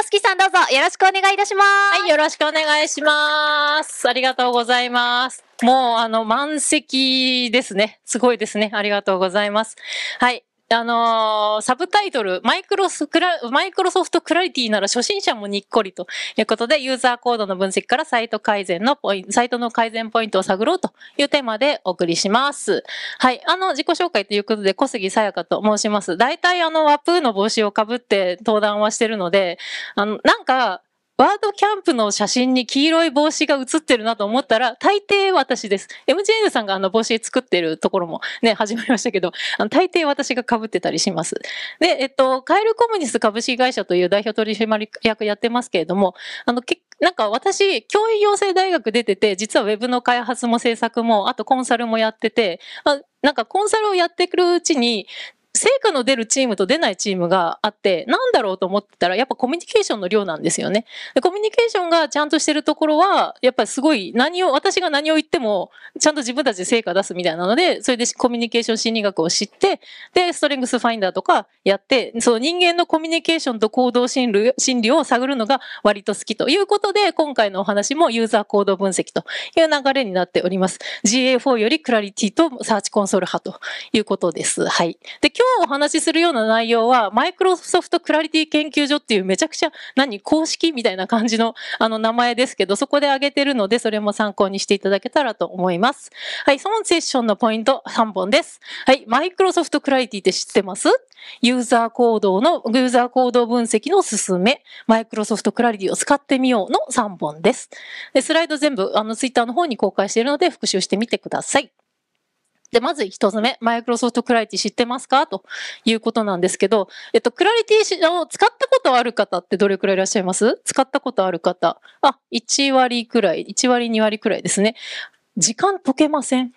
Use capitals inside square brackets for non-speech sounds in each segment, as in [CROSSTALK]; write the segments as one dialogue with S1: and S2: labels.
S1: やすきさんどうぞよろしくお願いいたします。はい、よろしくお願いします。ありがとうございます。もう、あの、満席ですね。すごいですね。ありがとうございます。はい。あのー、サブタイトル、マイクロスクラ、マイクロソフトクラリティなら初心者もにっこりということで、ユーザーコードの分析からサイト改善のポイント、サイトの改善ポイントを探ろうというテーマでお送りします。はい。あの、自己紹介ということで、小杉さやかと申します。大体あの、ワプーの帽子をかぶって登壇はしてるので、あの、なんか、ワードキャンプの写真に黄色い帽子が写ってるなと思ったら、大抵私です。MJN さんがあの帽子作ってるところもね、始まりましたけど、あの大抵私が被ってたりします。で、えっと、カエルコムニス株式会社という代表取締役やってますけれども、あの、なんか私、教員養成大学出てて、実はウェブの開発も制作も、あとコンサルもやってて、なんかコンサルをやってくるうちに、成果の出るチームと出ないチームがあって、なんだろうと思ってたら、やっぱコミュニケーションの量なんですよね。でコミュニケーションがちゃんとしてるところは、やっぱりすごい何を、私が何を言っても、ちゃんと自分たちで成果出すみたいなので、それでコミュニケーション心理学を知って、で、ストレングスファインダーとかやって、そう人間のコミュニケーションと行動心理心理を探るのが割と好きということで、今回のお話もユーザー行動分析という流れになっております。GA4 よりクラリティとサーチコンソール派ということです。はい。で、今お話しするような内容は、マイクロソフトクラリティ研究所っていうめちゃくちゃ、何、公式みたいな感じのあの名前ですけど、そこで挙げてるので、それも参考にしていただけたらと思います。はい、そのセッションのポイント3本です。はい、マイクロソフトクラリティって知ってますユーザー行動の、ユーザー行動分析の進め、マイクロソフトクラリティを使ってみようの3本です。でスライド全部、あの、ツイッターの方に公開しているので、復習してみてください。で、まず一つ目、マイクロソフトクラリティ知ってますかということなんですけど、えっと、クラリティを使ったことある方ってどれくらいいらっしゃいます使ったことある方。あ、1割くらい、1割2割くらいですね。時間解けません。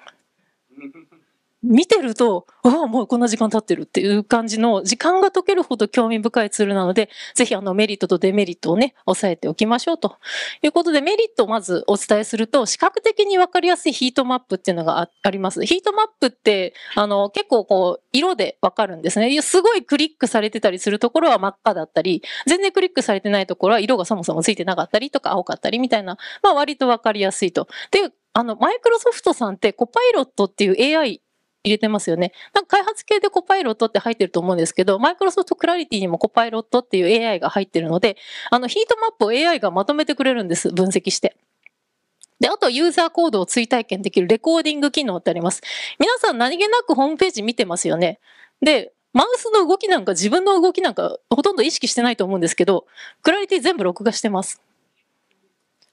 S1: 見てると、ああ、もうこんな時間経ってるっていう感じの、時間が解けるほど興味深いツールなので、ぜひあのメリットとデメリットをね、押さえておきましょうということで、メリットをまずお伝えすると、視覚的にわかりやすいヒートマップっていうのがあります。ヒートマップって、あの、結構こう、色でわかるんですね。すごいクリックされてたりするところは真っ赤だったり、全然クリックされてないところは色がそもそもついてなかったりとか青かったりみたいな、まあ割とわかりやすいと。で、あの、マイクロソフトさんってコパイロットっていう AI 入れてますよね。なんか開発系でコパイロットって入ってると思うんですけど、マイクロソフトクラリティにもコパイロットっていう AI が入ってるので、あのヒートマップを AI がまとめてくれるんです。分析して。で、あとユーザーコードを追体験できるレコーディング機能ってあります。皆さん何気なくホームページ見てますよね。で、マウスの動きなんか自分の動きなんかほとんど意識してないと思うんですけど、クラリティ全部録画してます。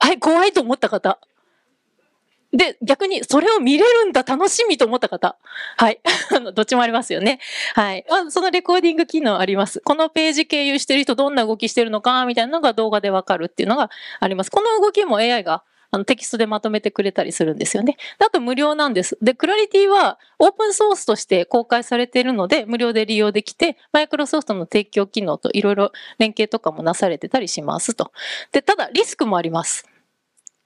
S1: はい、怖いと思った方。で、逆にそれを見れるんだ、楽しみと思った方。はい。[LAUGHS] あの、どっちもありますよね。はい。まあ、そのレコーディング機能あります。このページ経由してる人、どんな動きしてるのか、みたいなのが動画でわかるっていうのがあります。この動きも AI があのテキストでまとめてくれたりするんですよね。あと無料なんです。で、クラリティはオープンソースとして公開されているので、無料で利用できて、マイクロソフトの提供機能といろいろ連携とかもなされてたりしますと。で、ただリスクもあります。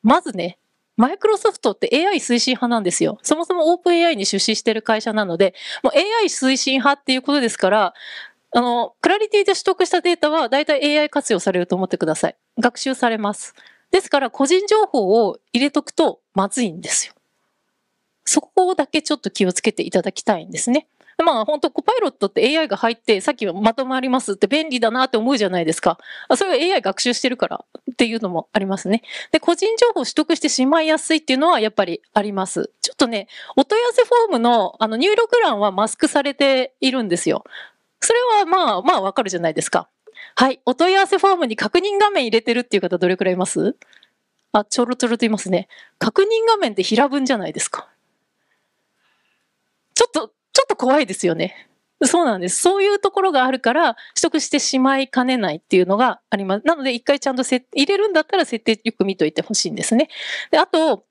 S1: まずね、マイクロソフトって AI 推進派なんですよ。そもそもオープン AI に出資してる会社なので、もう AI 推進派っていうことですから、あの、クラリティで取得したデータは大体 AI 活用されると思ってください。学習されます。ですから個人情報を入れとくとまずいんですよ。そこだけちょっと気をつけていただきたいんですね。まあ本当コパイロットって AI が入ってさっきまとまりますって便利だなって思うじゃないですか。それは AI 学習してるからっていうのもありますね。で、個人情報を取得してしまいやすいっていうのはやっぱりあります。ちょっとね、お問い合わせフォームのあの入力欄はマスクされているんですよ。それはまあまあわかるじゃないですか。はい。お問い合わせフォームに確認画面入れてるっていう方どれくらいいますあ、ちょろちょろといますね。確認画面って平文じゃないですか。ちょっとちょっと怖いですよね。そうなんです。そういうところがあるから、取得してしまいかねないっていうのがあります。なので、一回ちゃんと入れるんだったら設定よく見といてほしいんですね。で、あと、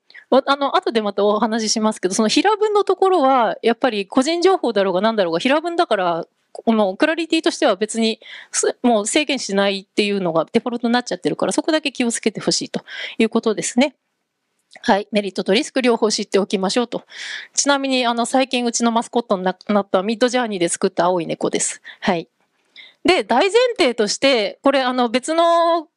S1: あの、後でまたお話ししますけど、その平文のところは、やっぱり個人情報だろうが何だろうが、平文だから、このクラリティとしては別にもう制限しないっていうのがデフォルトになっちゃってるから、そこだけ気をつけてほしいということですね。はい、メリットとリスク両方知っておきましょうと。ちなみに、あの、最近うちのマスコットになったミッドジャーニーで作った青い猫です。はい。で、大前提として、これ、あの、別の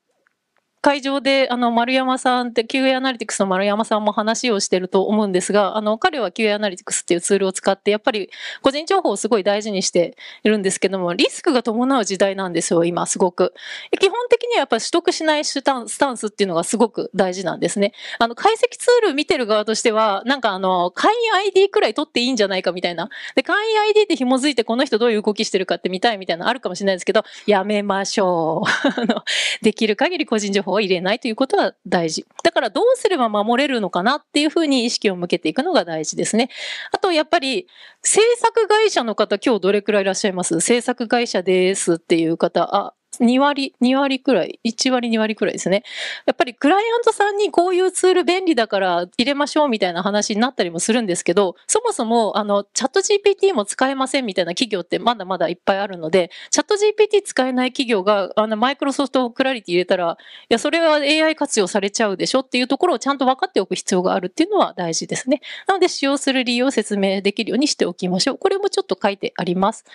S1: 会場で、あの、丸山さんって、QA アナリティクスの丸山さんも話をしてると思うんですが、あの、彼は QA アナリティクスっていうツールを使って、やっぱり個人情報をすごい大事にしているんですけども、リスクが伴う時代なんですよ、今、すごく。基本的にはやっぱ取得しないスタンスっていうのがすごく大事なんですね。あの、解析ツール見てる側としては、なんかあの、会員 ID くらい取っていいんじゃないかみたいな。で、会員 ID って紐づいてこの人どういう動きしてるかって見たいみたいなのあるかもしれないですけど、やめましょう。[LAUGHS] できる限り個人情報を入れないということは大事。だからどうすれば守れるのかなっていうふうに意識を向けていくのが大事ですね。あとやっぱり制作会社の方今日どれくらいいらっしゃいます制作会社ですっていう方、あ、2割、2割くらい、1割、2割くらいですね。やっぱりクライアントさんにこういうツール便利だから入れましょうみたいな話になったりもするんですけど、そもそも、あの、チャット GPT も使えませんみたいな企業ってまだまだいっぱいあるので、チャット GPT 使えない企業が、あの、マイクロソフトクラリティ入れたら、いや、それは AI 活用されちゃうでしょっていうところをちゃんと分かっておく必要があるっていうのは大事ですね。なので、使用する理由を説明できるようにしておきましょう。これもちょっと書いてあります。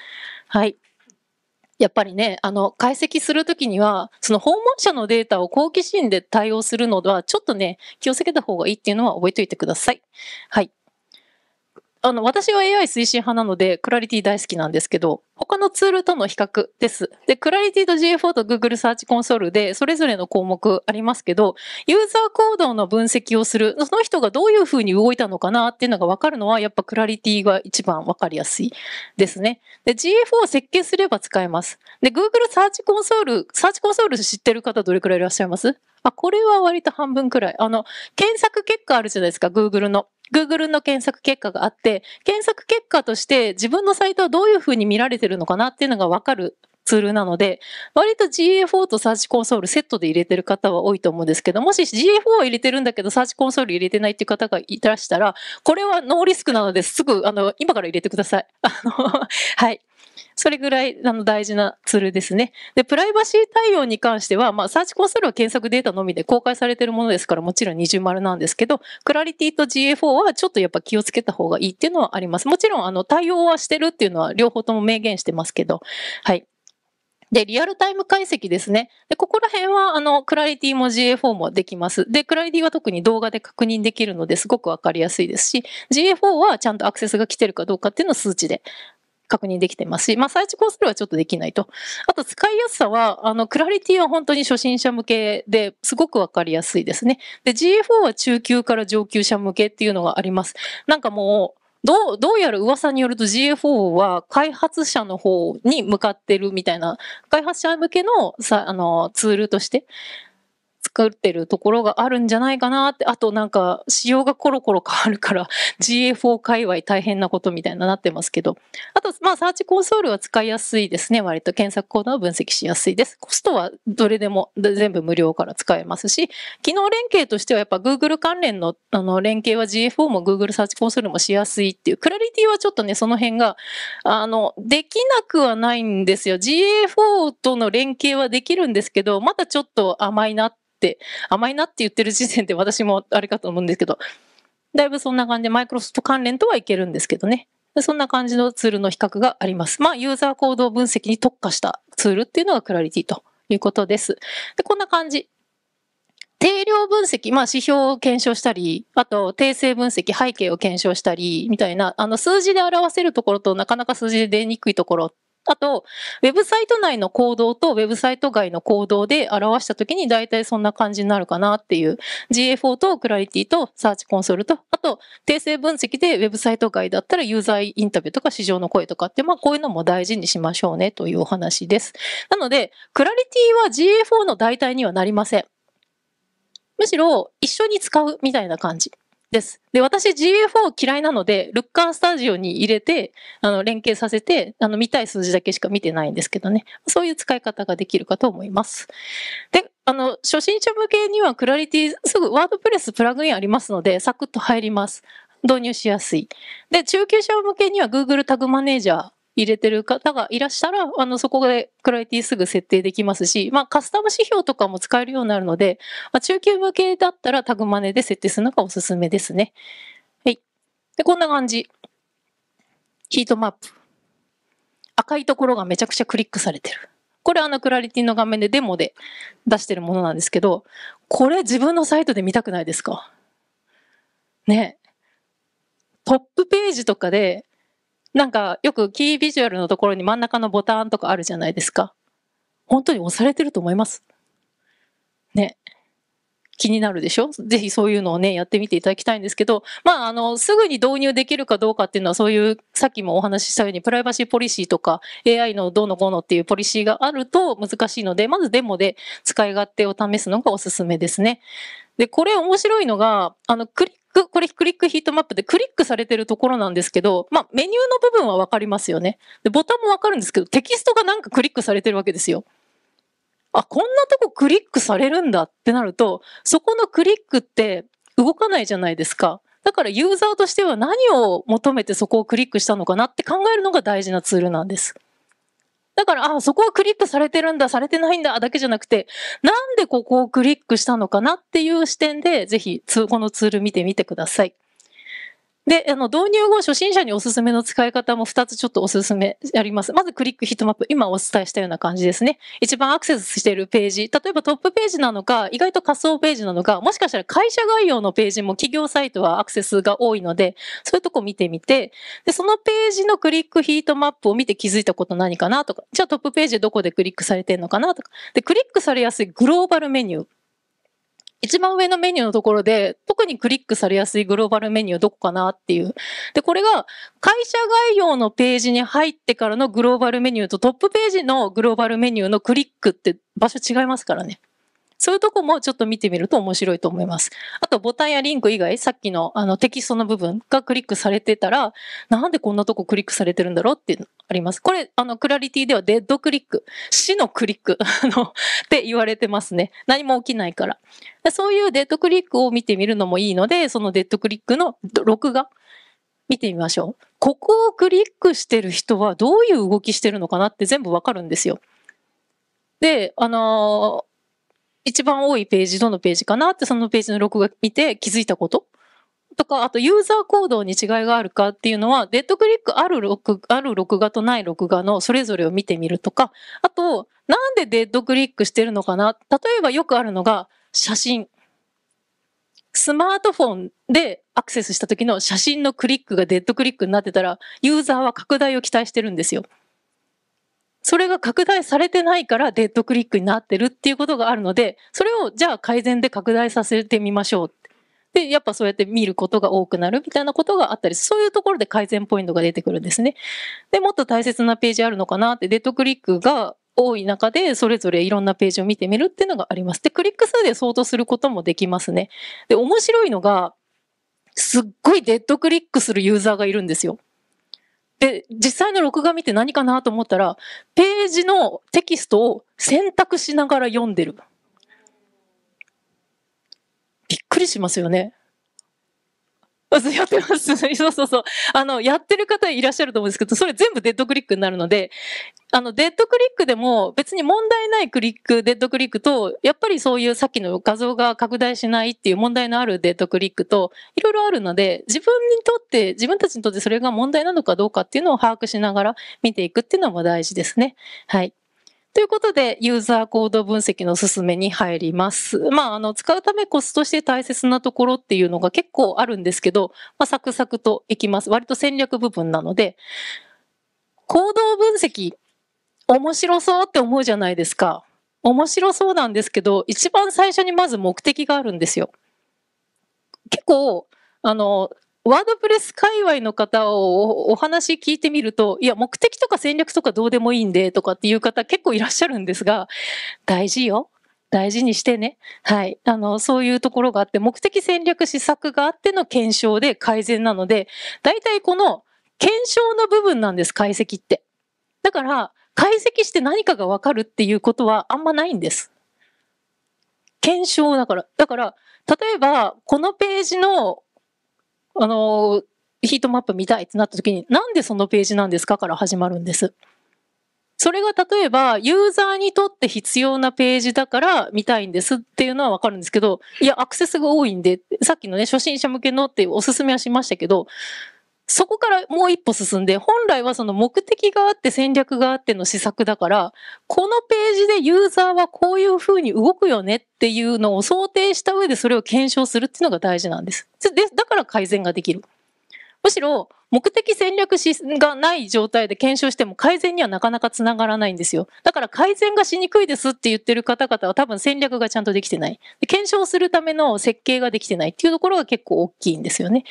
S1: はい。やっぱりね、あの、解析するときには、その訪問者のデータを好奇心で対応するのは、ちょっとね、気をつけた方がいいっていうのは覚えておいてください。はい。あの、私は AI 推進派なので、クラリティ大好きなんですけど、他のツールとの比較です。で、クラリティと GA4 と Google Search Console で、それぞれの項目ありますけど、ユーザー行動の分析をする、その人がどういうふうに動いたのかなっていうのが分かるのは、やっぱクラリティが一番分かりやすいですね。で、GA4 を設計すれば使えます。で、Google Search Console、Search Console 知ってる方どれくらいいらっしゃいますあ、これは割と半分くらい。あの、検索結果あるじゃないですか、Google の。Google の検索結果があって、検索結果として自分のサイトはどういうふうに見られてるのかなっていうのがわかるツールなので、割と GA4 とサー o コンソールセットで入れてる方は多いと思うんですけど、もし GA4 を入れてるんだけど、サー o コンソール入れてないっていう方がいたらしたら、これはノーリスクなのですぐ、あの、今から入れてください。あの、[LAUGHS] はい。それぐらいあの大事なツールですね。で、プライバシー対応に関しては、まあ、サーチコンソールは検索データのみで公開されているものですから、もちろん二重丸なんですけど、クラリティと GA4 はちょっとやっぱ気をつけた方がいいっていうのはあります。もちろん、あの、対応はしてるっていうのは両方とも明言してますけど、はい。で、リアルタイム解析ですね。で、ここら辺は、あの、クラリティも GA4 もできます。で、クラリティは特に動画で確認できるのですごくわかりやすいですし、GA4 はちゃんとアクセスが来てるかどうかっていうのを数値で確認できてますし、まあ、最地コンソールはちょっとできないと。あと、使いやすさは、あの、クラリティは本当に初心者向けで、すごくわかりやすいですね。で、GFO は中級から上級者向けっていうのがあります。なんかもう、どう、どうやら噂によると GFO は開発者の方に向かってるみたいな、開発者向けのさ、あの、ツールとして、作ってるところがあるんじゃないかなって、あとなんか仕様がコロコロ変わるから GA4 [LAUGHS] 界隈大変なことみたいになってますけど、あとまあサーチコンソールは使いやすいですね。割と検索コードは分析しやすいです。コストはどれでも全部無料から使えますし、機能連携としてはやっぱ Google 関連のあの連携は GA4 も Google サーチコンソールもしやすいっていう、クラリティはちょっとね、その辺が、あの、できなくはないんですよ。GA4 との連携はできるんですけど、まだちょっと甘いなって、甘いなって言ってる時点で私もあれかと思うんですけど、だいぶそんな感じでマイクロソフト関連とはいけるんですけどね。そんな感じのツールの比較があります。まあ、ユーザー行動分析に特化したツールっていうのがクラリティということです。で、こんな感じ。定量分析、まあ指標を検証したり、あと定性分析、背景を検証したり、みたいな、あの数字で表せるところとなかなか数字で出にくいところっあと、ウェブサイト内の行動とウェブサイト外の行動で表したときに大体そんな感じになるかなっていう GA4 とクラリティとサーチコンソールと、あと訂正分析でウェブサイト外だったらユーザーインタビューとか市場の声とかって、まあこういうのも大事にしましょうねというお話です。なので、クラリティは GA4 の代替にはなりません。むしろ一緒に使うみたいな感じ。です。で、私 GA4 嫌いなので、ルッカースタジオに入れて、あの、連携させて、あの、見たい数字だけしか見てないんですけどね。そういう使い方ができるかと思います。で、あの、初心者向けにはクラリティ、すぐワードプレスプラグインありますので、サクッと入ります。導入しやすい。で、中級者向けには Google タグマネージャー入れてる方がいらしたら、あの、そこでクラリティすぐ設定できますし、まあ、カスタム指標とかも使えるようになるので、まあ、中級向けだったらタグマネで設定するのがおすすめですね。はい。で、こんな感じ。ヒートマップ。赤いところがめちゃくちゃクリックされてる。これあのクラリティの画面でデモで出してるものなんですけど、これ自分のサイトで見たくないですかねトップページとかでなんかよくキービジュアルのところに真ん中のボタンとかあるじゃないですか。本当に押されてると思います。ね。気になるでしょぜひそういうのをね、やってみていただきたいんですけど、まあ、あの、すぐに導入できるかどうかっていうのは、そういう、さっきもお話ししたように、プライバシーポリシーとか、AI のどうのこうのっていうポリシーがあると難しいので、まずデモで使い勝手を試すのがおすすめですね。で、これ面白いのが、あの、クリク、これクリックヒートマップでクリックされてるところなんですけど、まあ、メニューの部分はわかりますよね。で、ボタンもわかるんですけど、テキストがなんかクリックされてるわけですよ。あ、こんなとこクリックされるんだってなると、そこのクリックって動かないじゃないですか。だからユーザーとしては何を求めてそこをクリックしたのかなって考えるのが大事なツールなんです。だから、あ、そこはクリックされてるんだ、されてないんだ、だけじゃなくて、なんでここをクリックしたのかなっていう視点で、ぜひ、このツール見てみてください。で、あの、導入後、初心者におすすめの使い方も2つちょっとおすすめあります。まず、クリックヒットマップ。今お伝えしたような感じですね。一番アクセスしているページ。例えばトップページなのか、意外と仮想ページなのか、もしかしたら会社概要のページも企業サイトはアクセスが多いので、そういうとこ見てみて、で、そのページのクリックヒートマップを見て気づいたこと何かなとか、じゃあトップページどこでクリックされてるのかなとか、で、クリックされやすいグローバルメニュー。一番上のメニューのところで、特にクリックされやすいグローバルメニューどこかなっていう。で、これが会社概要のページに入ってからのグローバルメニューとトップページのグローバルメニューのクリックって場所違いますからね。そういうとこもちょっと見てみると面白いと思います。あと、ボタンやリンク以外、さっきのあのテキストの部分がクリックされてたら、なんでこんなとこクリックされてるんだろうっていうのあります。これ、あの、クラリティではデッドクリック、死のクリック、[LAUGHS] あの、って言われてますね。何も起きないから。そういうデッドクリックを見てみるのもいいので、そのデッドクリックの録画、見てみましょう。ここをクリックしてる人はどういう動きしてるのかなって全部わかるんですよ。で、あのー一番多いページ、どのページかなって、そのページの録画見て気づいたこととか、あとユーザー行動に違いがあるかっていうのは、デッドクリックある録ある録画とない録画のそれぞれを見てみるとか、あと、なんでデッドクリックしてるのかな例えばよくあるのが、写真。スマートフォンでアクセスした時の写真のクリックがデッドクリックになってたら、ユーザーは拡大を期待してるんですよ。それが拡大されてないからデッドクリックになってるっていうことがあるので、それをじゃあ改善で拡大させてみましょう。で、やっぱそうやって見ることが多くなるみたいなことがあったり、そういうところで改善ポイントが出てくるんですね。で、もっと大切なページあるのかなって、デッドクリックが多い中で、それぞれいろんなページを見てみるっていうのがあります。で、クリック数で相当することもできますね。で、面白いのが、すっごいデッドクリックするユーザーがいるんですよ。で、実際の録画見て何かなと思ったら、ページのテキストを選択しながら読んでる。びっくりしますよね。やってます。そうそうそう。あの、やってる方いらっしゃると思うんですけど、それ全部デッドクリックになるので、あの、デッドクリックでも別に問題ないクリック、デッドクリックと、やっぱりそういうさっきの画像が拡大しないっていう問題のあるデッドクリックと、いろいろあるので、自分にとって、自分たちにとってそれが問題なのかどうかっていうのを把握しながら見ていくっていうのも大事ですね。はい。ということで、ユーザー行動分析の進めに入ります。まあ、あの、使うためコストして大切なところっていうのが結構あるんですけど、まあ、サクサクといきます。割と戦略部分なので、行動分析、面白そうって思うじゃないですか。面白そうなんですけど、一番最初にまず目的があるんですよ。結構、あの、ワードプレス界隈の方をお話聞いてみると、いや、目的とか戦略とかどうでもいいんで、とかっていう方結構いらっしゃるんですが、大事よ。大事にしてね。はい。あの、そういうところがあって、目的戦略施策があっての検証で改善なので、大体この検証の部分なんです、解析って。だから、解析して何かがわかるっていうことはあんまないんです。検証だから。だから、例えば、このページのあの、ヒートマップ見たいってなった時に、なんでそのページなんですかから始まるんです。それが例えば、ユーザーにとって必要なページだから見たいんですっていうのはわかるんですけど、いや、アクセスが多いんで、さっきのね、初心者向けのっておすすめはしましたけど、そこからもう一歩進んで、本来はその目的があって戦略があっての施策だから、このページでユーザーはこういうふうに動くよねっていうのを想定した上でそれを検証するっていうのが大事なんです。でだから改善ができる。むしろ、目的戦略がない状態で検証しても改善にはなかなかつながらないんですよ。だから改善がしにくいですって言ってる方々は多分戦略がちゃんとできてない。検証するための設計ができてないっていうところが結構大きいんですよね。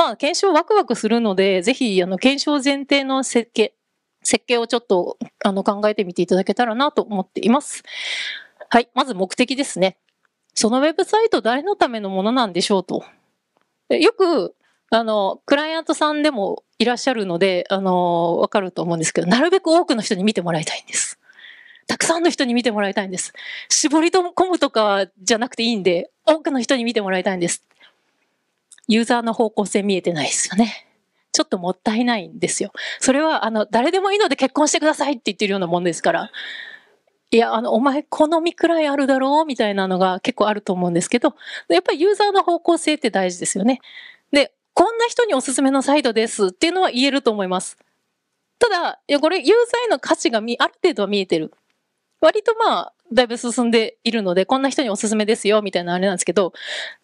S1: まあ、検証ワクワクするので、ぜひ、あの、検証前提の設計、設計をちょっと、あの、考えてみていただけたらなと思っています。はい。まず目的ですね。そのウェブサイト誰のためのものなんでしょうと。よく、あの、クライアントさんでもいらっしゃるので、あの、わかると思うんですけど、なるべく多くの人に見てもらいたいんです。たくさんの人に見てもらいたいんです。絞り込むとかじゃなくていいんで、多くの人に見てもらいたいんです。ユーザーの方向性見えてないですよね。ちょっともったいないんですよ。それは、あの、誰でもいいので結婚してくださいって言ってるようなもんですから。いや、あの、お前、好みくらいあるだろうみたいなのが結構あると思うんですけど、やっぱりユーザーの方向性って大事ですよね。で、こんな人におすすめのサイトですっていうのは言えると思います。ただ、いやこれ、ユーザーへの価値がある程度は見えてる。割とまあ、だいぶ進んでいるので、こんな人におすすめですよ、みたいなあれなんですけど、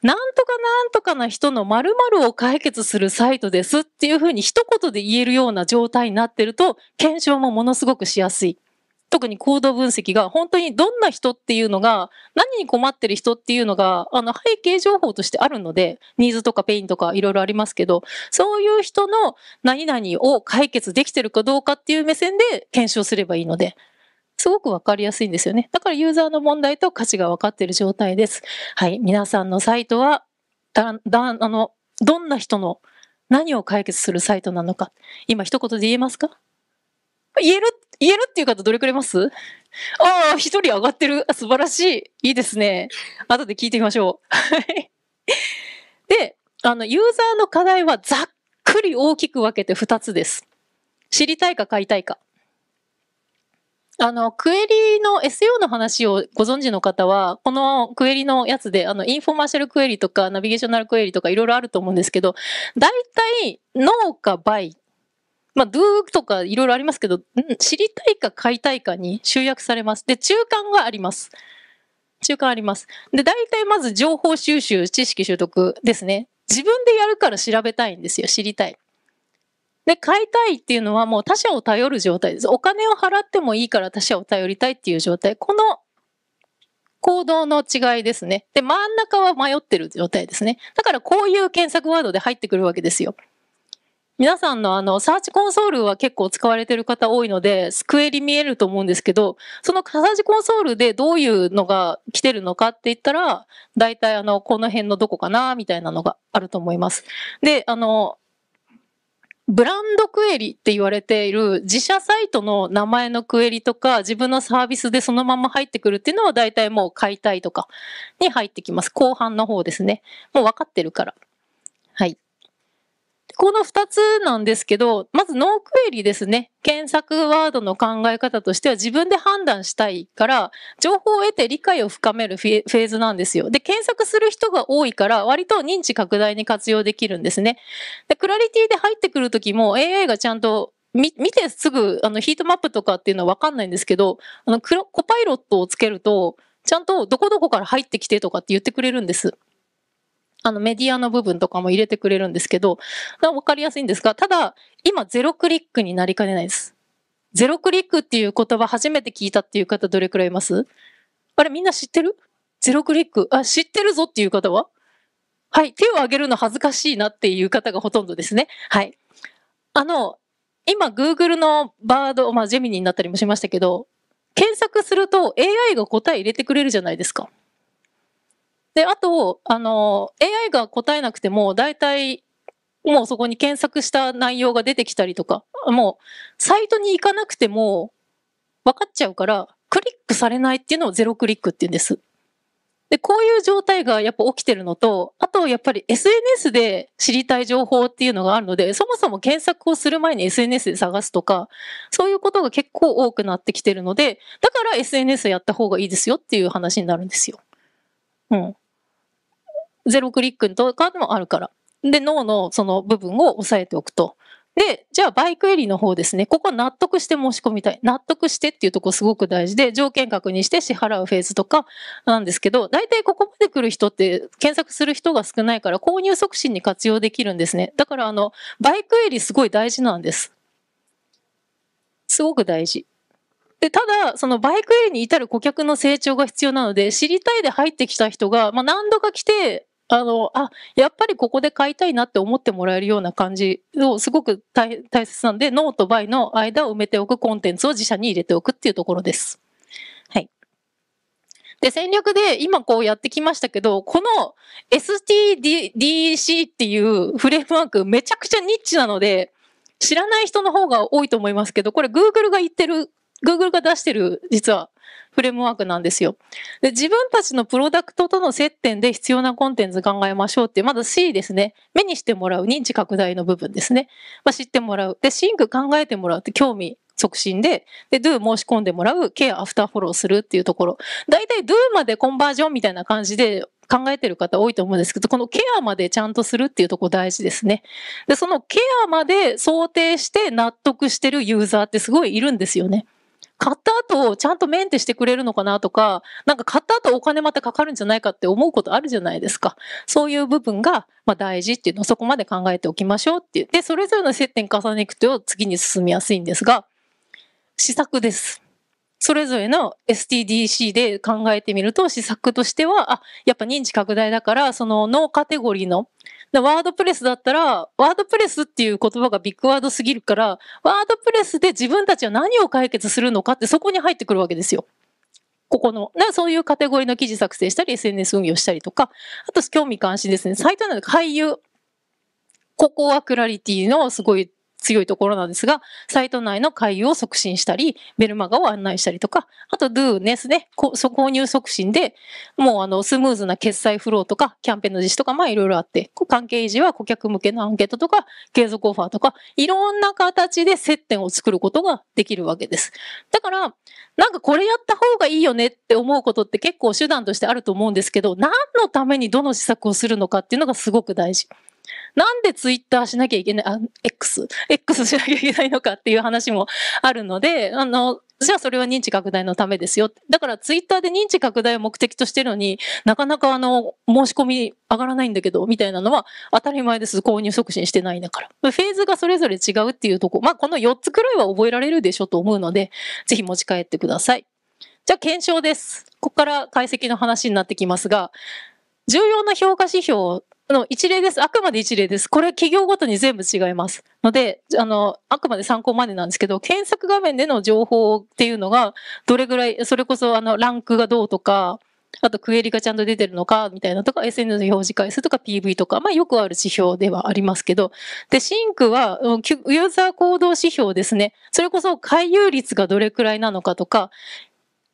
S1: なんとかなんとかな人の〇〇を解決するサイトですっていうふうに一言で言えるような状態になってると、検証もものすごくしやすい。特に行動分析が本当にどんな人っていうのが何に困ってる人っていうのがあの背景情報としてあるのでニーズとかペインとかいろいろありますけどそういう人の何々を解決できてるかどうかっていう目線で検証すればいいのですごくわかりやすいんですよね。だからユーザーの問題と価値がわかっている状態です。はい。皆さんのサイトは、だ、だ、あの、どんな人の何を解決するサイトなのか。今一言で言えますか言える、言えるっていう方どれくれますああ、一人上がってる。素晴らしい。いいですね。後で聞いてみましょう。はい。で、あの、ユーザーの課題はざっくり大きく分けて2つです。知りたいか買いたいか。あの、クエリの SEO の話をご存知の方は、このクエリのやつで、あの、インフォマーシャルクエリとか、ナビゲーショナルクエリとか、いろいろあると思うんですけど、大体、ーかバイ、まあ、ゥーとかいろいろありますけど、知りたいか買いたいかに集約されます。で、中間があります。中間あります。で、大体まず情報収集、知識習得ですね。自分でやるから調べたいんですよ。知りたい。で、買いたいっていうのはもう他者を頼る状態です。お金を払ってもいいから他者を頼りたいっていう状態。この行動の違いですね。で、真ん中は迷ってる状態ですね。だからこういう検索ワードで入ってくるわけですよ。皆さんのあの、サーチコンソールは結構使われてる方多いので、スクエリ見えると思うんですけど、そのサーチコンソールでどういうのが来てるのかって言ったら、大体あの、この辺のどこかな、みたいなのがあると思います。で、あの、ブランドクエリって言われている自社サイトの名前のクエリとか自分のサービスでそのまま入ってくるっていうのは大体もう解体とかに入ってきます。後半の方ですね。もう分かってるから。はい。この二つなんですけど、まずノークエリですね。検索ワードの考え方としては自分で判断したいから、情報を得て理解を深めるフェーズなんですよ。で、検索する人が多いから、割と認知拡大に活用できるんですね。で、クラリティで入ってくるときも AI がちゃんと見てすぐあのヒートマップとかっていうのはわかんないんですけど、あのコパイロットをつけると、ちゃんとどこどこから入ってきてとかって言ってくれるんです。あのメディアの部分とかも入れてくれるんですけど、わかりやすいんですが、ただ、今ゼロクリックになりかねないです。ゼロクリックっていう言葉初めて聞いたっていう方どれくらいいますあれみんな知ってるゼロクリック。あ、知ってるぞっていう方ははい。手を挙げるの恥ずかしいなっていう方がほとんどですね。はい。あの、今 Google のバード、まあジェミニになったりもしましたけど、検索すると AI が答え入れてくれるじゃないですか。で、あと、あの、AI が答えなくても、大体、もうそこに検索した内容が出てきたりとか、もう、サイトに行かなくても、分かっちゃうから、クリックされないっていうのをゼロクリックって言うんです。で、こういう状態がやっぱ起きてるのと、あとやっぱり SNS で知りたい情報っていうのがあるので、そもそも検索をする前に SNS で探すとか、そういうことが結構多くなってきてるので、だから SNS やった方がいいですよっていう話になるんですよ。うん。ゼロクリックとかでもあるから。で、脳のその部分を押さえておくと。で、じゃあバイクエリの方ですね。ここ納得して申し込みたい。納得してっていうとこすごく大事で、条件確認して支払うフェーズとかなんですけど、大体ここまで来る人って検索する人が少ないから購入促進に活用できるんですね。だからあの、バイクエリすごい大事なんです。すごく大事。で、ただ、そのバイクエリに至る顧客の成長が必要なので、知りたいで入ってきた人が、まあ、何度か来て、あの、あ、やっぱりここで買いたいなって思ってもらえるような感じをすごく大切なんで、ノーとバイの間を埋めておくコンテンツを自社に入れておくっていうところです。はい。で、戦略で今こうやってきましたけど、この STDC っていうフレームワークめちゃくちゃニッチなので、知らない人の方が多いと思いますけど、これ Google が言ってる、Google が出してる実はフレームワークなんですよ。で、自分たちのプロダクトとの接点で必要なコンテンツ考えましょうって、まず C ですね。目にしてもらう認知拡大の部分ですね。まあ、知ってもらう。で、シンク考えてもらうって興味促進で、で、do 申し込んでもらう、ケアアフターフォローするっていうところ。大体 do までコンバージョンみたいな感じで考えてる方多いと思うんですけど、このケアまでちゃんとするっていうとこ大事ですね。で、そのケアまで想定して納得してるユーザーってすごいいるんですよね。買った後、ちゃんとメンテしてくれるのかなとか、なんか買った後お金またかかるんじゃないかって思うことあるじゃないですか。そういう部分が、まあ、大事っていうのをそこまで考えておきましょうっていう。で、それぞれの接点重ねていくと次に進みやすいんですが、試作です。それぞれの STDC で考えてみると、施策としては、あ、やっぱ認知拡大だから、そのノーカテゴリーのワードプレスだったら、ワードプレスっていう言葉がビッグワードすぎるから、ワードプレスで自分たちは何を解決するのかってそこに入ってくるわけですよ。ここの。なそういうカテゴリーの記事作成したり、SNS 運用したりとか、あと興味関心ですね。サイトなので、俳優。ここはクラリティのすごい強いところなんですが、サイト内の会遊を促進したり、ベルマガを案内したりとか、あと Do ですね、購入促進で、もうあのスムーズな決済フローとか、キャンペーンの実施とか、まあいろいろあって、関係維持は顧客向けのアンケートとか、継続オファーとか、いろんな形で接点を作ることができるわけです。だから、なんかこれやった方がいいよねって思うことって結構手段としてあると思うんですけど、何のためにどの施策をするのかっていうのがすごく大事。なんでツイッターしなきゃいけない、あ、X、X しなきゃいけないのかっていう話もあるので、あの、じゃあそれは認知拡大のためですよ。だからツイッターで認知拡大を目的としてるのになかなかあの申し込み上がらないんだけどみたいなのは当たり前です。購入促進してないんだから。フェーズがそれぞれ違うっていうとこ。まあこの4つくらいは覚えられるでしょと思うので、ぜひ持ち帰ってください。じゃあ検証です。ここから解析の話になってきますが、重要な評価指標あの、一例です。あくまで一例です。これ企業ごとに全部違います。ので、あの、あくまで参考までなんですけど、検索画面での情報っていうのが、どれぐらい、それこそあの、ランクがどうとか、あとクエリがちゃんと出てるのか、みたいなとか、SNS の表示回数とか PV とか、まあよくある指標ではありますけど、で、シンクは、ユーザー行動指標ですね。それこそ回遊率がどれくらいなのかとか、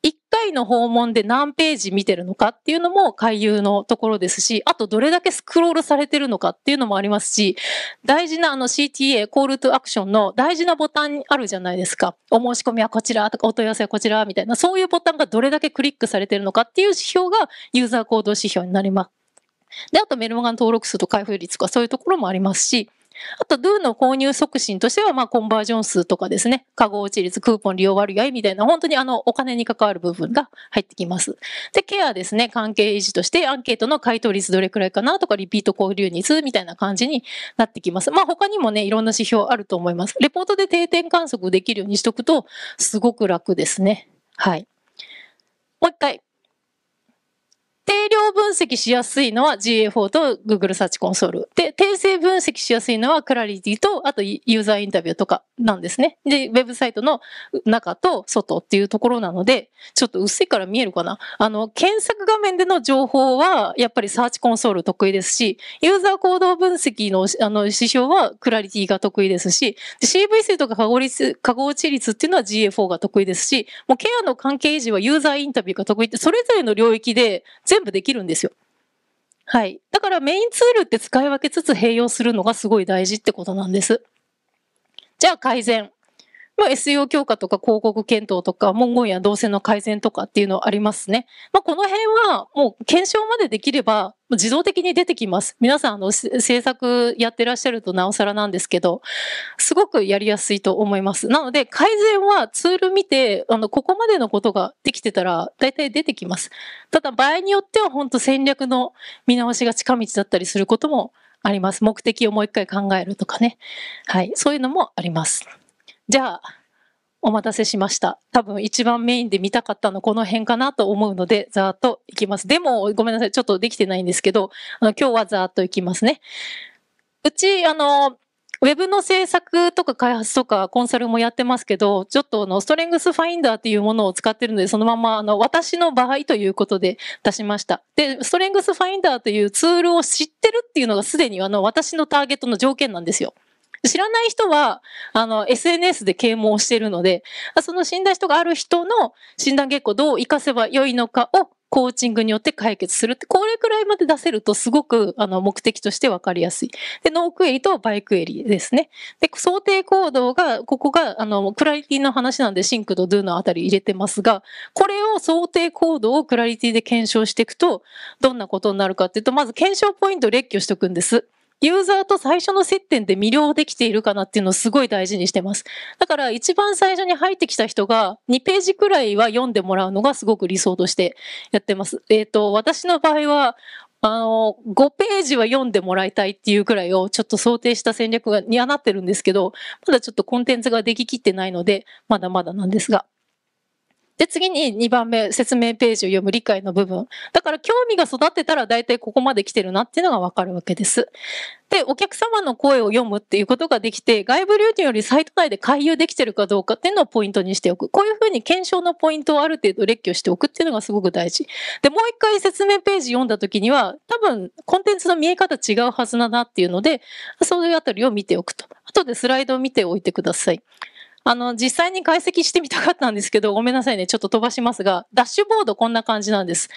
S1: 1回の訪問で何ページ見てるのかっていうのも回遊のところですし、あとどれだけスクロールされてるのかっていうのもありますし、大事なあの CTA、コールトゥアクションの大事なボタンあるじゃないですか。お申し込みはこちらとか、お問い合わせはこちらみたいな、そういうボタンがどれだけクリックされてるのかっていう指標がユーザー行動指標になります。で、あとメルマガの登録数と開封率とかそういうところもありますし、あと、do の購入促進としては、まあ、コンバージョン数とかですね、加合落ち率、クーポン利用割合みたいな、本当にあの、お金に関わる部分が入ってきます。で、ケアですね、関係維持として、アンケートの回答率どれくらいかなとか、リピート交流率みたいな感じになってきます。まあ、他にもね、いろんな指標あると思います。レポートで定点観測できるようにしとくと、すごく楽ですね。はい。もう一回。定量分析しやすいのは GA4 と Google サーチコンソール。で、定性分析しやすいのはクラリティと、あとユーザーインタビューとかなんですね。で、ウェブサイトの中と外っていうところなので、ちょっと薄いから見えるかな。あの、検索画面での情報は、やっぱりサーチコンソール得意ですし、ユーザー行動分析のあの指標はクラリティが得意ですし、CV 数とか過合値率っていうのは GA4 が得意ですし、もうケアの関係維持はユーザーインタビューが得意って、それぞれの領域で全部できるんですよ。はい。だからメインツールって使い分けつつ併用するのがすごい大事ってことなんです。じゃあ改善。まあ、SEO 強化とか広告検討とか、文言や動線の改善とかっていうのありますね。まあ、この辺はもう検証までできれば自動的に出てきます。皆さん、あの、制作やってらっしゃるとなおさらなんですけど、すごくやりやすいと思います。なので、改善はツール見て、あの、ここまでのことができてたら、大体出てきます。ただ、場合によっては、本当戦略の見直しが近道だったりすることもあります。目的をもう一回考えるとかね。はい。そういうのもあります。じゃあ、お待たせしました。多分一番メインで見たかったのこの辺かなと思うので、ざーっといきます。でも、ごめんなさい。ちょっとできてないんですけど、あの今日はざーっといきますね。うち、あの、ウェブの制作とか開発とかコンサルもやってますけど、ちょっとあのストレングスファインダーっていうものを使ってるので、そのままあの私の場合ということで出しました。で、ストレングスファインダーというツールを知ってるっていうのがすでにあの私のターゲットの条件なんですよ。知らない人は、あの、SNS で啓蒙してるので、その死んだ人がある人の診断結果をどう活かせばよいのかをコーチングによって解決するって、これくらいまで出せるとすごく、あの、目的として分かりやすい。で、ノークエリとバイクエリですね。で、想定行動が、ここが、あの、クラリティの話なんで、シンクとドゥのあたり入れてますが、これを想定行動をクラリティで検証していくと、どんなことになるかっていうと、まず検証ポイントを列挙しておくんです。ユーザーと最初の接点で魅了できているかなっていうのをすごい大事にしてます。だから一番最初に入ってきた人が2ページくらいは読んでもらうのがすごく理想としてやってます。えっ、ー、と、私の場合は、あの、5ページは読んでもらいたいっていうくらいをちょっと想定した戦略にはなってるんですけど、まだちょっとコンテンツができきってないので、まだまだなんですが。で、次に2番目、説明ページを読む理解の部分。だから興味が育ってたら大体ここまで来てるなっていうのがわかるわけです。で、お客様の声を読むっていうことができて、外部流入よりサイト内で回遊できてるかどうかっていうのをポイントにしておく。こういうふうに検証のポイントをある程度列挙しておくっていうのがすごく大事。で、もう一回説明ページ読んだ時には、多分コンテンツの見え方違うはずだなっていうので、そういうあたりを見ておくと。後でスライドを見ておいてください。あの、実際に解析してみたかったんですけど、ごめんなさいね。ちょっと飛ばしますが、ダッシュボードこんな感じなんです。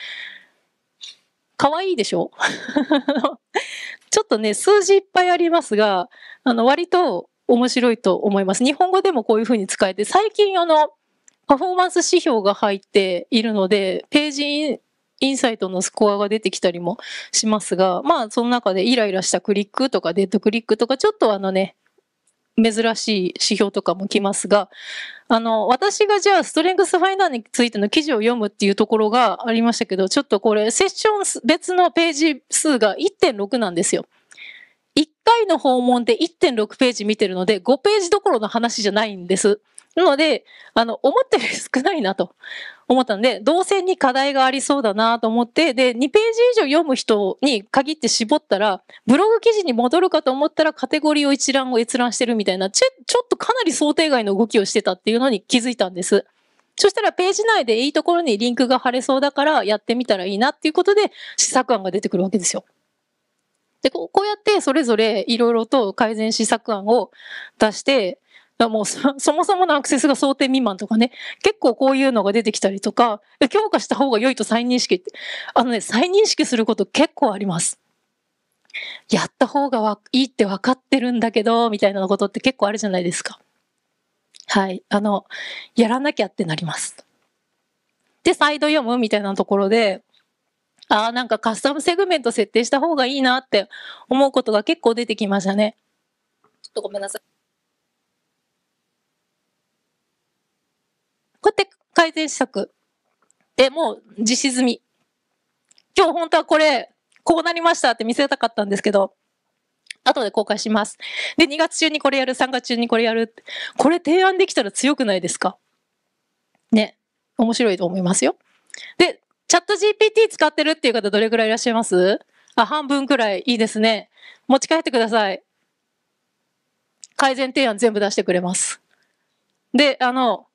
S1: 可愛いでしょ [LAUGHS] ちょっとね、数字いっぱいありますが、あの、割と面白いと思います。日本語でもこういうふうに使えて、最近あの、パフォーマンス指標が入っているので、ページインサイトのスコアが出てきたりもしますが、まあ、その中でイライラしたクリックとかデッドクリックとか、ちょっとあのね、珍しい指標とかも来ますが、あの、私がじゃあストレングスファインダーについての記事を読むっていうところがありましたけど、ちょっとこれ、セッション別のページ数が1.6なんですよ。1回の訪問で1.6ページ見てるので、5ページどころの話じゃないんです。なので、あの、思ったより少ないなと。思ったので、動線に課題がありそうだなと思って、で、2ページ以上読む人に限って絞ったら、ブログ記事に戻るかと思ったらカテゴリーを一覧を閲覧してるみたいな、ちょちょっとかなり想定外の動きをしてたっていうのに気づいたんです。そしたらページ内でいいところにリンクが貼れそうだからやってみたらいいなっていうことで試作案が出てくるわけですよ。で、こうやってそれぞれいろいろと改善試作案を出して、だもうそもそものアクセスが想定未満とかね、結構こういうのが出てきたりとか、強化した方が良いと再認識って、あのね、再認識すること結構あります。やった方がいいって分かってるんだけど、みたいなことって結構あるじゃないですか。はい。あの、やらなきゃってなります。で、サイド読むみたいなところで、ああ、なんかカスタムセグメント設定した方がいいなって思うことが結構出てきましたね。ちょっとごめんなさい。こうやって改善施策でもう実施済み。今日本当はこれ、こうなりましたって見せたかったんですけど、後で公開します。で、2月中にこれやる、3月中にこれやる。これ提案できたら強くないですかね。面白いと思いますよ。で、チャット GPT 使ってるっていう方どれくらいいらっしゃいますあ、半分くらいいいですね。持ち帰ってください。改善提案全部出してくれます。で、あの、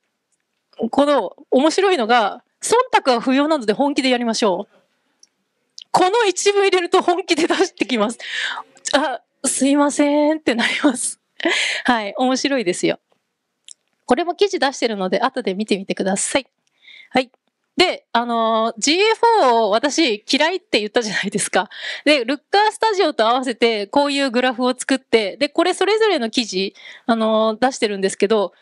S1: この面白いのが、忖度は不要なので本気でやりましょう。この一部入れると本気で出してきます。あ、すいませんってなります。はい、面白いですよ。これも記事出してるので、後で見てみてください。はい。で、あのー、GA4 を私嫌いって言ったじゃないですか。で、ルッカースタジオと合わせてこういうグラフを作って、で、これそれぞれの記事、あのー、出してるんですけど、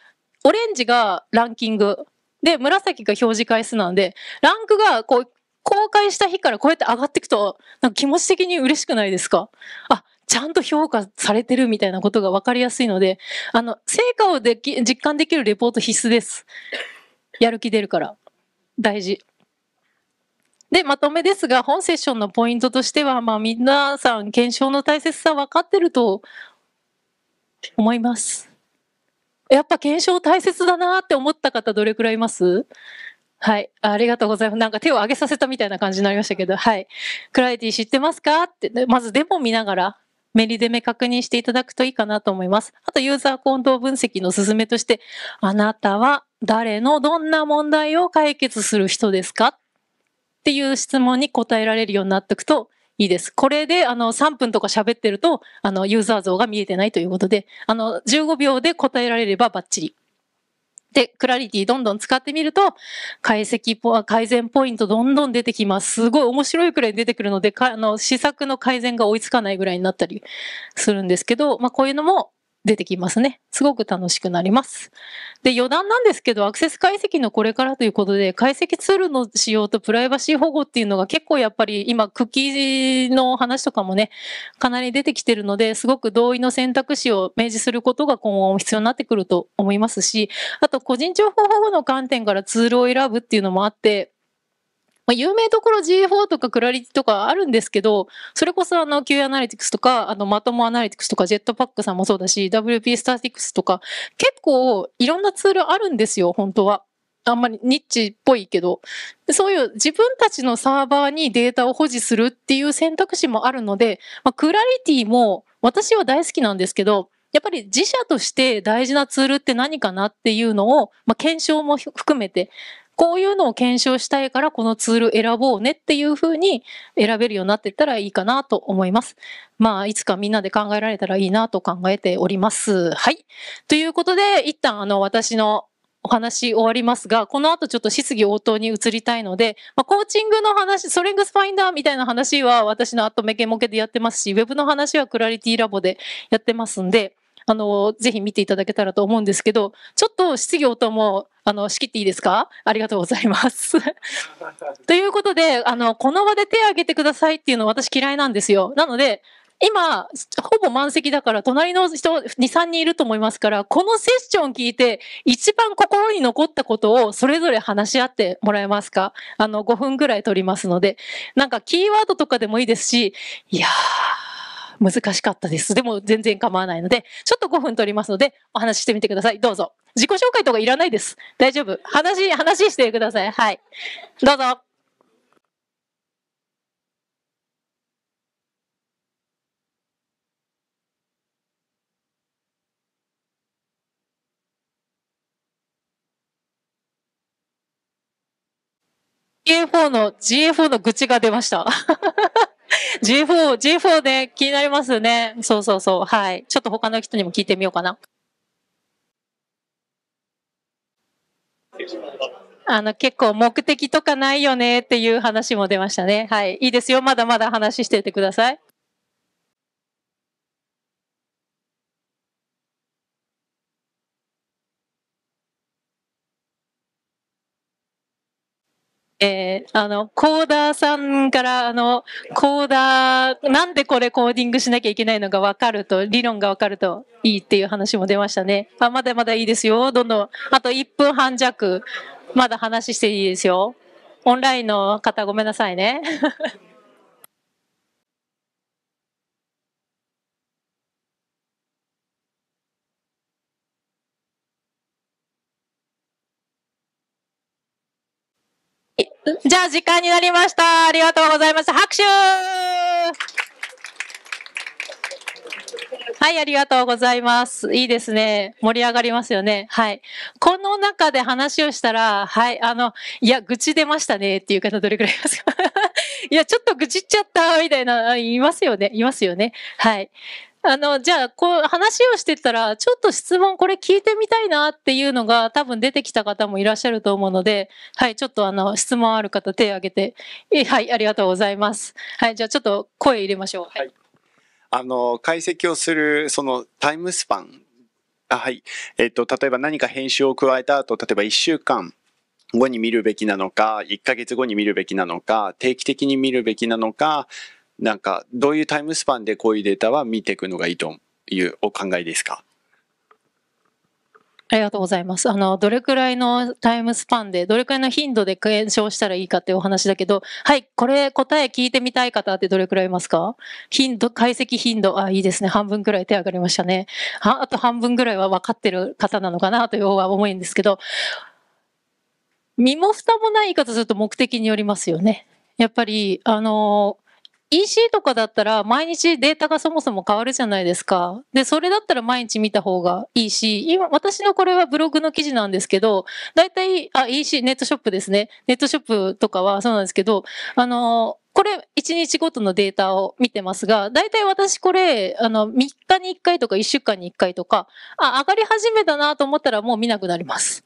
S1: オレンジがランキング。で、紫が表示回数なんで、ランクがこう、公開した日からこうやって上がっていくと、なんか気持ち的に嬉しくないですかあ、ちゃんと評価されてるみたいなことが分かりやすいので、あの、成果をでき、実感できるレポート必須です。やる気出るから。大事。で、まとめですが、本セッションのポイントとしては、まあ、皆さん、検証の大切さ分かってると思います。やっぱ検証大切だなって思った方どれくらいいますはい。ありがとうございます。なんか手を挙げさせたみたいな感じになりましたけど、はい。クライティ知ってますかって、ね、まずデモ見ながら、メリデメ確認していただくといいかなと思います。あと、ユーザー行動分析のすめとして、あなたは誰のどんな問題を解決する人ですかっていう質問に答えられるようになっておくと、いいです。これで、あの、3分とか喋ってると、あの、ユーザー像が見えてないということで、あの、15秒で答えられればバッチリ。で、クラリティどんどん使ってみると、解析ポ、改善ポイントどんどん出てきます。すごい面白いくらい出てくるので、かあの、試作の改善が追いつかないぐらいになったりするんですけど、まあ、こういうのも出てきますね。すごく楽しくなります。で、余談なんですけど、アクセス解析のこれからということで、解析ツールの使用とプライバシー保護っていうのが結構やっぱり今、クッキーの話とかもね、かなり出てきてるので、すごく同意の選択肢を明示することが今後必要になってくると思いますし、あと個人情報保護の観点からツールを選ぶっていうのもあって、まあ、有名どころ GA4 とかクラリティとかあるんですけど、それこそあの Q アナリティクスとか、あのまともアナリティクスとか、ジェットパックさんもそうだし、WP スタティクスとか、結構いろんなツールあるんですよ、本当は。あんまりニッチっぽいけど、そういう自分たちのサーバーにデータを保持するっていう選択肢もあるので、まあ、クラリティも私は大好きなんですけど、やっぱり自社として大事なツールって何かなっていうのを、まあ、検証も含めて、こういうのを検証したいからこのツール選ぼうねっていう風に選べるようになってったらいいかなと思います。まあ、いつかみんなで考えられたらいいなと考えております。はい。ということで、一旦あの私のお話終わりますが、この後ちょっと質疑応答に移りたいので、まあ、コーチングの話、ストレングスファインダーみたいな話は私のアットメケモケでやってますし、ウェブの話はクラリティラボでやってますんで、あの、ぜひ見ていただけたらと思うんですけど、ちょっと質疑応答もあの、仕切っていいですかありがとうございます。[LAUGHS] ということで、あの、この場で手を挙げてくださいっていうの私嫌いなんですよ。なので、今、ほぼ満席だから、隣の人2、3人いると思いますから、このセッション聞いて、一番心に残ったことをそれぞれ話し合ってもらえますかあの、5分ぐらい取りますので、なんかキーワードとかでもいいですし、いやー、難しかったです。でも全然構わないので、ちょっと5分取りますので、お話ししてみてください。どうぞ。自己紹介とかいらないです。大丈夫。話、話してください。はい。どうぞ。GA4 の、GA4 の愚痴が出ました。G4、[LAUGHS] G4 で気になりますね。そうそうそう。はい。ちょっと他の人にも聞いてみようかな。あの結構目的とかないよねっていう話も出ましたね。はい。いいですよ。まだまだ話しててください。えー、あの、コーダーさんから、あの、コーダー、なんでこれコーディングしなきゃいけないのが分かると、理論が分かるといいっていう話も出ましたね。あ、まだまだいいですよ。どんどん。あと1分半弱、まだ話していいですよ。オンラインの方ごめんなさいね。じゃあ時間になりました。ありがとうございます。拍手はい、ありがとうございます。いいですね。盛り上がりますよね。はい。この中で話をしたら、はい、あの、いや、愚痴出ましたねっていう方どれくらいいますか [LAUGHS] いや、ちょっと愚痴っちゃったみたいな、いますよね。いますよね。はい。あの、じゃあ、こう、話をしてたら、ちょっと質問これ聞いてみたいなっていうのが多分出てきた方もいらっしゃると思うので、はい、ちょっとあの、質問ある方手を挙げて、はい、ありがとうございます。はい、じゃあちょっと声入れましょう。はい。はい、あの、解析をする、そのタイムスパン。あはい。えっ、と、例えば何か編集を加えた後、例えば1週間後に見るべきなのか、1ヶ月後に見るべきなのか、定期的に見るべきなのか、なんかどういうタイムスパンでこういうデータは見ていくのがいいというお考えですかありがとうございます。あの、どれくらいのタイムスパンで、どれくらいの頻度で検証したらいいかっていうお話だけど、はい、これ答え聞いてみたい方ってどれくらいいますか頻度、解析頻度、あ、いいですね。半分くらい手上がりましたね。ああと半分くらいは分かってる方なのかなという方は思うんですけど、身も蓋もない言い方すると目的によりますよね。やっぱり、あのー EC とかだったら毎日データがそもそも変わるじゃないですか。で、それだったら毎日見た方がいいし、今、私のこれはブログの記事なんですけど、大体、あ、EC、ネットショップですね。ネットショップとかはそうなんですけど、あの、これ1日ごとのデータを見てますが、大体私これ、あの、3日に1回とか1週間に1回とか、あ、上がり始めたなと思ったらもう見なくなります。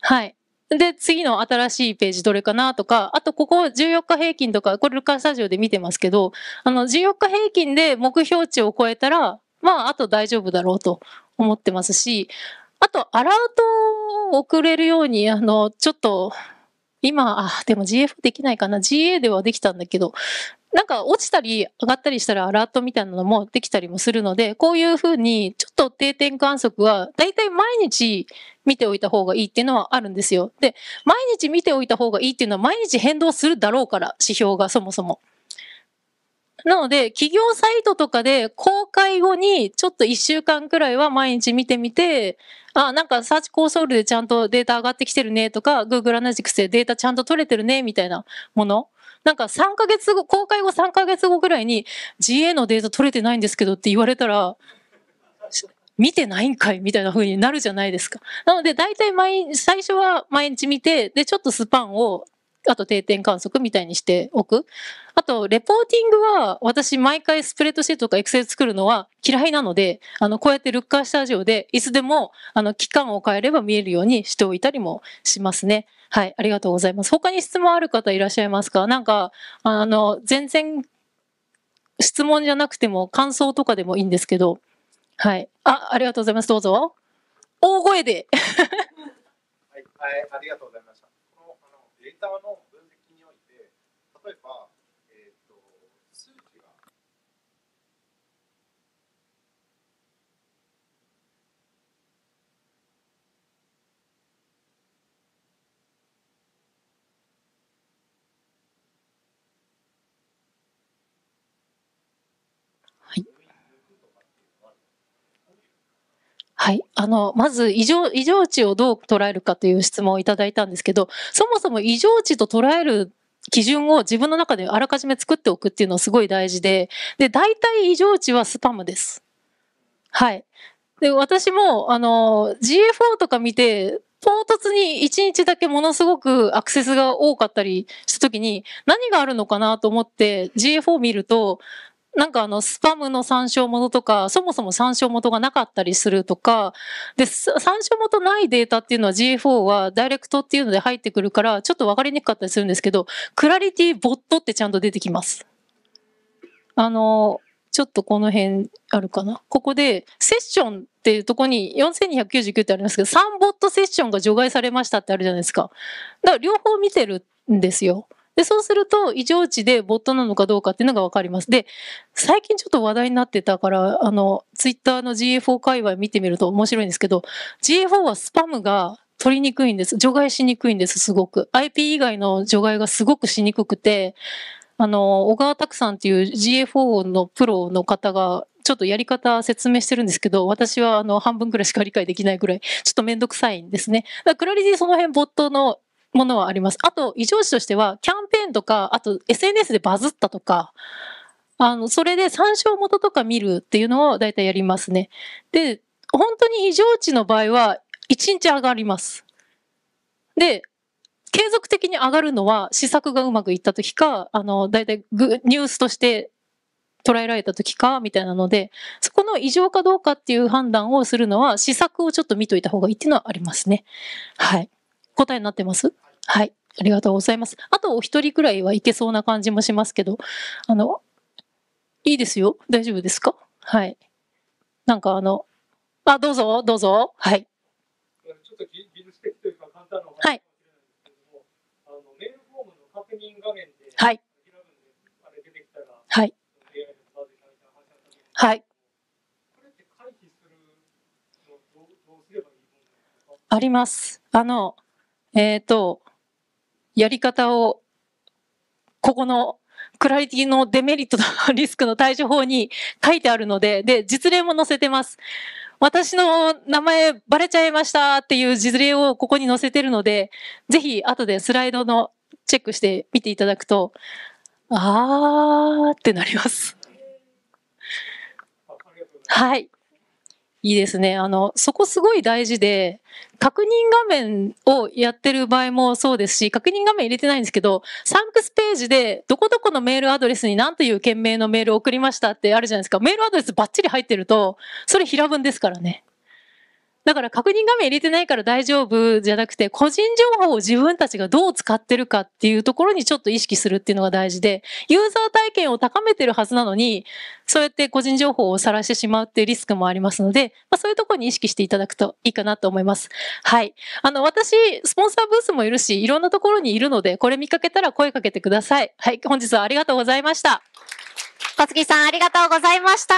S1: はい。で、次の新しいページどれかなとか、あとここ14日平均とか、これルカスタジオで見てますけど、あの、14日平均で目標値を超えたら、まあ、あと大丈夫だろうと思ってますし、あと、アラートを送れるように、あの、ちょっと、今、あ、でも GF できないかな。GA ではできたんだけど、なんか落ちたり上がったりしたらアラートみたいなのもできたりもするので、こういうふうにちょっと定点観測はだいたい毎日見ておいた方がいいっていうのはあるんですよ。で、毎日見ておいた方がいいっていうのは毎日変動するだろうから、指標がそもそも。なので、企業サイトとかで公開後にちょっと1週間くらいは毎日見てみて、あ、なんかサーチコンソールでちゃんとデータ上がってきてるねとか、Google Analytics でデータちゃんと取れてるねみたいなもの。なんか3ヶ月後、公開後3ヶ月後くらいに GA のデータ取れてないんですけどって言われたら、見てないんかいみたいな風になるじゃないですか。なので、大体毎、最初は毎日見て、で、ちょっとスパンをあと定点観測みたいにしておく。あと、レポーティングは、私、毎回スプレッドシートとかエクセル作るのは嫌いなので、あの、こうやってルッカースタジオで、いつでも、あの、期間を変えれば見えるようにしておいたりもしますね。はい、ありがとうございます。他に質問ある方いらっしゃいますかなんか、あの、全然、質問じゃなくても、感想とかでもいいんですけど、はい。あ、ありがとうございます。どうぞ。大声で。[LAUGHS] はい、ありがとうございます。estava no はい。あの、まず異常、異常値をどう捉えるかという質問をいただいたんですけど、そもそも異常値と捉える基準を自分の中であらかじめ作っておくっていうのはすごい大事で、で、大体異常値はスパムです。はい。で、私も、あの、GFO とか見て、唐突に1日だけものすごくアクセスが多かったりした時に、何があるのかなと思って GFO 見ると、なんかあの、スパムの参照元とか、そもそも参照元がなかったりするとか、で、参照元ないデータっていうのは GFO はダイレクトっていうので入ってくるから、ちょっとわかりにくかったりするんですけど、クラリティボットってちゃんと出てきます。あの、ちょっとこの辺あるかな。ここで、セッションっていうとこに4299ってありますけど、3ボットセッションが除外されましたってあるじゃないですか。だから両方見てるんですよ。で、そうすると異常値でボットなのかどうかっていうのが分かります。で、最近ちょっと話題になってたから、あの、ツイッターの GA4 界隈見てみると面白いんですけど、GA4 はスパムが取りにくいんです。除外しにくいんです、すごく。IP 以外の除外がすごくしにくくて、あの、小川拓さんっていう GA4 のプロの方が、ちょっとやり方説明してるんですけど、私はあの半分くらいしか理解できないくらい、ちょっとめんどくさいんですね。だからクラリティその辺、ボットのものはあります。あと、異常値としては、キャン件とか、あと SNS でバズったとか、あの、それで参照元とか見るっていうのを大体やりますね。で、本当に異常値の場合は、1日上がります。で、継続的に上がるのは、試作がうまくいった時か、あの、大体ニュースとして捉えられた時か、みたいなので、そこの異常かどうかっていう判断をするのは、試作をちょっと見といた方がいいっていうのはありますね。はい。答えになってますはい。ありがとうございます。あとお一人くらいはいけそうな感じもしますけど、あの、いいですよ。大丈夫ですかはい。なんかあの、あ、どうぞ、どうぞ。はい。はい、はい。あはい。はい。あります。あの、えっ、ー、と、やり方を、ここのクラリティのデメリットとリスクの対処法に書いてあるので、で、実例も載せてます。私の名前バレちゃいましたっていう実例をここに載せてるので、ぜひ後でスライドのチェックして見ていただくと、あーってなります。はい。いいですね。あの、そこすごい大事で、確認画面をやってる場合もそうですし、確認画面入れてないんですけど、サンクスページで、どこどこのメールアドレスに何という件名のメールを送りましたってあるじゃないですか。メールアドレスバッチリ入ってると、それ平文ですからね。だから確認画面入れてないから大丈夫じゃなくて、個人情報を自分たちがどう使ってるかっていうところにちょっと意識するっていうのが大事で、ユーザー体験を高めてるはずなのに、そうやって個人情報を晒してしまうっていうリスクもありますので、まあ、そういうところに意識していただくといいかなと思います。はい。あの、私、スポンサーブースもいるし、いろんなところにいるので、これ見かけたら声かけてください。はい。本日はありがとうございました。小杉さん、ありがとうございました。